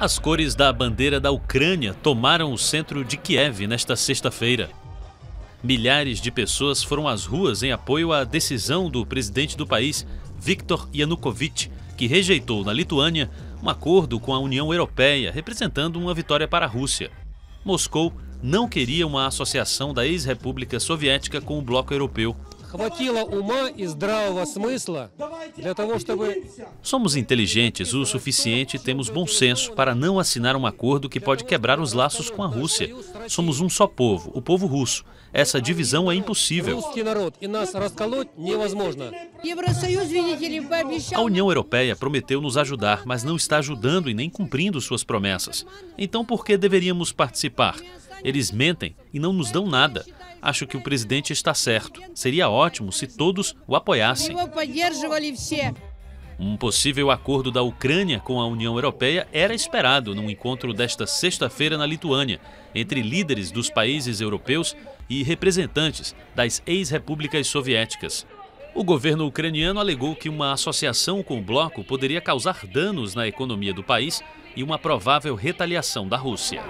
As cores da bandeira da Ucrânia tomaram o centro de Kiev nesta sexta-feira. Milhares de pessoas foram às ruas em apoio à decisão do presidente do país, Viktor Yanukovych, que rejeitou na Lituânia um acordo com a União Europeia, representando uma vitória para a Rússia. Moscou não queria uma associação da ex-república soviética com o bloco europeu Хватило ума и здравого смысла для того, чтобы... Somos inteligentes o suficiente e temos bom senso para não assinar um acordo que pode quebrar os laços com a Rússia. Somos um só povo, o povo russo. Essa divisão é impossível. A União Europeia prometeu nos ajudar, mas não está ajudando e nem cumprindo suas promessas. Então por que deveríamos participar? Eles mentem e não nos dão nada acho que o presidente está certo. Seria ótimo se todos o apoiassem. Um possível acordo da Ucrânia com a União Europeia era esperado num encontro desta sexta-feira na Lituânia, entre líderes dos países europeus e representantes das ex-repúblicas soviéticas. O governo ucraniano alegou que uma associação com o bloco poderia causar danos na economia do país e uma provável retaliação da Rússia.